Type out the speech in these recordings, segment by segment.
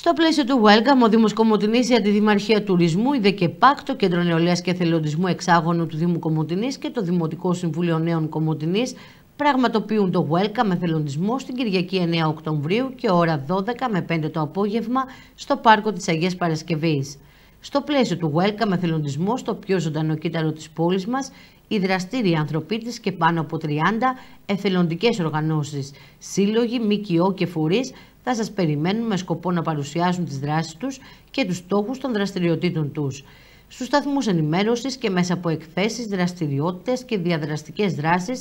Στο πλαίσιο του Welcome, ο Δήμος Κομωτινής, η Αντιδημαρχία Τουρισμού, η ΔΕΚΕΠΑΚ, το Κέντρο Νεολαίας και Εθελοντισμού Εξάγωνου του Δήμου Κομωτινής και το Δημοτικό Συμβούλιο Νέων Κομωτινής πραγματοποιούν το Welcome Εθελοντισμό στην Κυριακή 9 Οκτωβρίου και ώρα 12 με 5 το απόγευμα στο πάρκο της Αγίας Παρασκευής. Στο πλαίσιο του Welcome Εθελοντισμό, το στο πιο ζωντανό κύτταρο της πόλης μας, οι δραστήριοι άνθρωποι της και πάνω από 30 εθελοντικές οργανώσεις, σύλλογοι, ΜΚΟ και φορείς θα σας περιμένουν με σκοπό να παρουσιάσουν τις δράσεις τους και τους στόχους των δραστηριοτήτων τους. Στους σταθμούς ενημέρωσης και μέσα από εκθέσεις δραστηριότητες και διαδραστικές δράσεις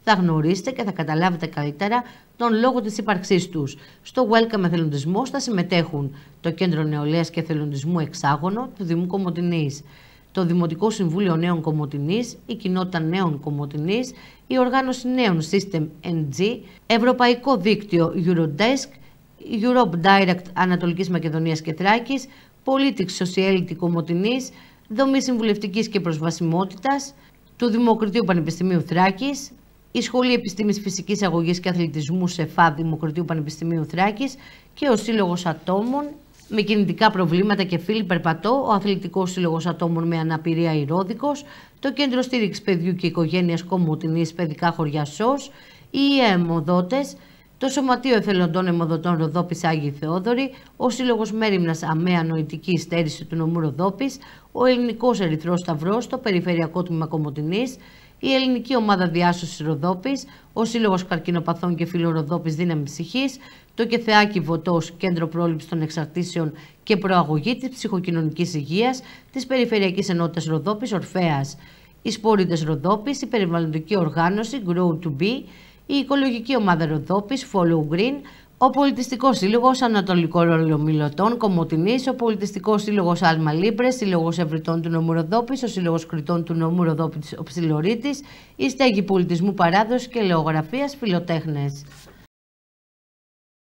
θα γνωρίσετε και θα καταλάβετε καλύτερα τον λόγο της ύπαρξής τους. Στο Welcome Εθελοντισμό θα συμμετέχουν το Κέντρο νεολαίας και Εθελοντισμού Εξάγωνο του Δημού Κομωτινής, το Δημοτικό Συμβούλιο Νέων Κομωτινής, η Κοινότητα Νέων Κομωτινής, η Οργάνωση Νέων System NG, Ευρωπαϊκό Δίκτυο Eurodesk, Europe Direct Ανατολικής Μακεδονίας και Θράκη, Politics Sociality Κομωτινής, Δομή Συμβουλευτικής και προσβασιμότητας, του Δημοκρατίου Πανεπιστημίου Θράκης, η Σχολή Επιστήμης Φυσικής Αγωγής και Αθλητισμού ΣΕΦΑ Δημοκρατίου Πανεπιστημίου Θράκης και ο σύλλογος Ατόμων με κινητικά προβλήματα και φίλοι περπατώ, ο Αθλητικός Σύλλογος Ατόμων με Αναπηρία Ηρόδικο, το Κέντρο Στήριξης Παιδιού και Οικογένειας Κομωτινής Παιδικά Χωριά ΣΟΣ, οι ΕΜΟΔΟΤΕΣ, το Σωματείο Εθελοντών Εμοδοτών Ροδόπης Άγιοι Θεόδωρη, ο Σύλλογος Μέριμνα Αμαία Νοητική Στέρηση του Νομού Ροδόπης, ο Ελληνικός Ερυθρός Σταυρός, το Περιφερειακό Τμήμα Κομωτινής, η Ελληνική Ομάδα Διάσωσης Ροδόπης, ο Σύλλογος Καρκινοπαθών και Φίλων Ροδόπης Δύναμη Ψυχής, το Κεθεάκι Βοτός Κέντρο Πρόληψης των Εξαρτήσεων και Προαγωγή της Ψυχοκοινωνικής Υγείας της Περιφερειακής Ενότητας Ροδόπης Ορφαία, οι Σπόριδε Ροδόπης, η Περιβαλλοντική Οργάνωση Grow to Be, η Οικολογική Ομάδα Ροδόπης, Follow Green, ο Πολιτιστικός Σύλλογος Ανατολικών Ρολομιλωτών Κομωτινής, ο Πολιτιστικός Σύλλογος Άλμα Λίμπρε, Σύλλογος Ευρυτών του Νομού Ροδόπης, ο Σύλλογος Κρητών του Νομού Ροδόπης, ο η Στέγη Πολιτισμού Παράδοσης και Λεογραφία Φιλοτέχνε.